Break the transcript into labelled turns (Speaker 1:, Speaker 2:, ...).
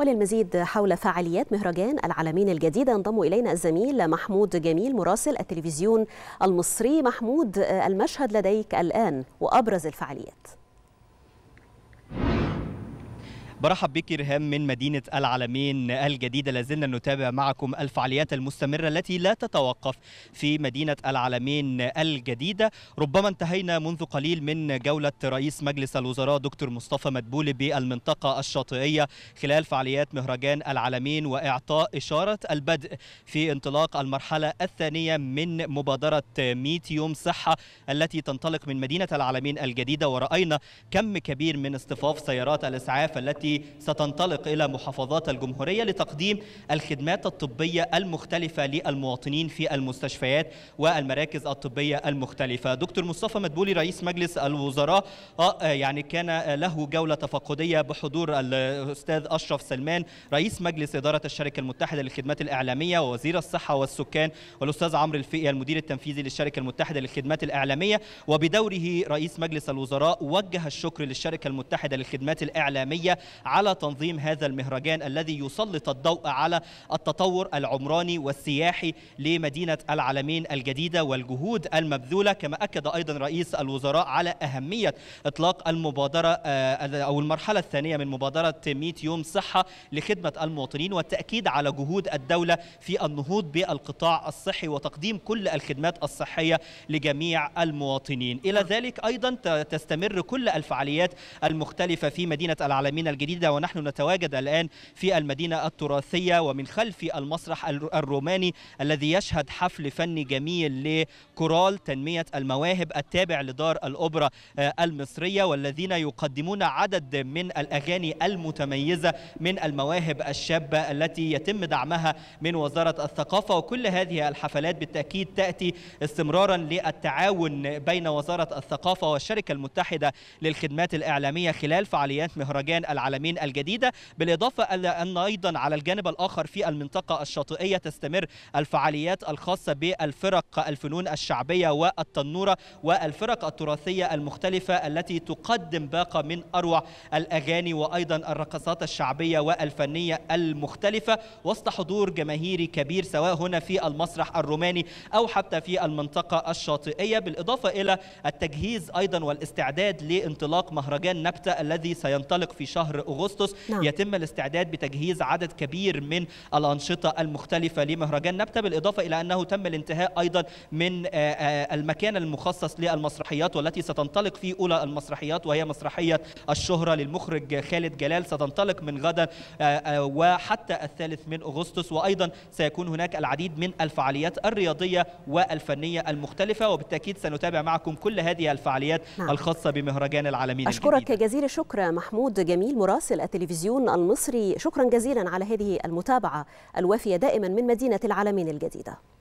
Speaker 1: وللمزيد حول فعاليات مهرجان العالمين الجديد ينضم إلينا الزميل محمود جميل مراسل التلفزيون المصري محمود المشهد لديك الآن وأبرز الفعاليات
Speaker 2: برحب بك إرهام من مدينة العالمين الجديدة لازلنا نتابع معكم الفعاليات المستمرة التي لا تتوقف في مدينة العالمين الجديدة ربما انتهينا منذ قليل من جولة رئيس مجلس الوزراء دكتور مصطفى مدبولي بالمنطقة الشاطئية خلال فعاليات مهرجان العالمين وإعطاء إشارة البدء في انطلاق المرحلة الثانية من مبادرة 100 يوم صحة التي تنطلق من مدينة العالمين الجديدة ورأينا كم كبير من اصطفاف سيارات الإسعاف التي ستنطلق إلى محافظات الجمهورية لتقديم الخدمات الطبية المختلفة للمواطنين في المستشفيات والمراكز الطبية المختلفة دكتور مصطفى مدبولي رئيس مجلس الوزراء آه، آه، يعني كان له جولة تفقدية بحضور الأستاذ أشرف سلمان رئيس مجلس إدارة الشركة المتحدة للخدمات الإعلامية ووزير الصحة والسكان والأستاذ عمرو الفقي المدير التنفيذي للشركة المتحدة للخدمات الإعلامية وبدوره رئيس مجلس الوزراء وجه الشكر للشركة المتحدة للخدمات الإعلامية على تنظيم هذا المهرجان الذي يسلط الضوء على التطور العمراني والسياحي لمدينة العالمين الجديدة والجهود المبذولة كما أكد أيضا رئيس الوزراء على أهمية إطلاق المبادرة آه، أو المرحلة الثانية من مبادرة 100 يوم صحة لخدمة المواطنين والتأكيد على جهود الدولة في النهوض بالقطاع الصحي وتقديم كل الخدمات الصحية لجميع المواطنين إلى نعم. ذلك أيضا تستمر كل الفعاليات المختلفة في مدينة العالمين الجديدة جديدة ونحن نتواجد الآن في المدينة التراثية ومن خلف المسرح الروماني الذي يشهد حفل فني جميل لكورال تنمية المواهب التابع لدار الأوبرا آه، المصرية والذين يقدمون عدد من الأغاني المتميزة من المواهب الشابة التي يتم دعمها من وزارة الثقافة وكل هذه الحفلات بالتأكيد تأتي استمرارا للتعاون بين وزارة الثقافة والشركة المتحدة للخدمات الإعلامية خلال فعاليات مهرجان العالمية العالمين الجديدة بالإضافة الى أن أيضا على الجانب الآخر في المنطقة الشاطئية تستمر الفعاليات الخاصة بالفرق الفنون الشعبية والتنورة والفرق التراثية المختلفة التي تقدم باقة من أروع الأغاني وأيضا الرقصات الشعبية والفنية المختلفة وسط حضور جماهيري كبير سواء هنا في المسرح الروماني أو حتى في المنطقة الشاطئية بالإضافة إلى التجهيز أيضا والاستعداد لانطلاق مهرجان نبتة الذي سينطلق في شهر شهر اغسطس نعم. يتم الاستعداد بتجهيز عدد كبير من الانشطه المختلفه لمهرجان نبته بالاضافه الى انه تم الانتهاء ايضا من آه، آه، المكان المخصص للمسرحيات والتي ستنطلق في اولى المسرحيات وهي مسرحيه الشهره للمخرج خالد جلال ستنطلق من غدا آه، وحتى الثالث من اغسطس وايضا سيكون هناك العديد من الفعاليات الرياضيه والفنيه المختلفه وبالتاكيد سنتابع معكم كل هذه الفعاليات نعم. الخاصه بمهرجان العالمين اشكرك
Speaker 1: الجديد. جزيل الشكر محمود جميل مراسل التلفزيون المصري شكرا جزيلا على هذه المتابعة الوافية دائما من مدينة العالمين الجديدة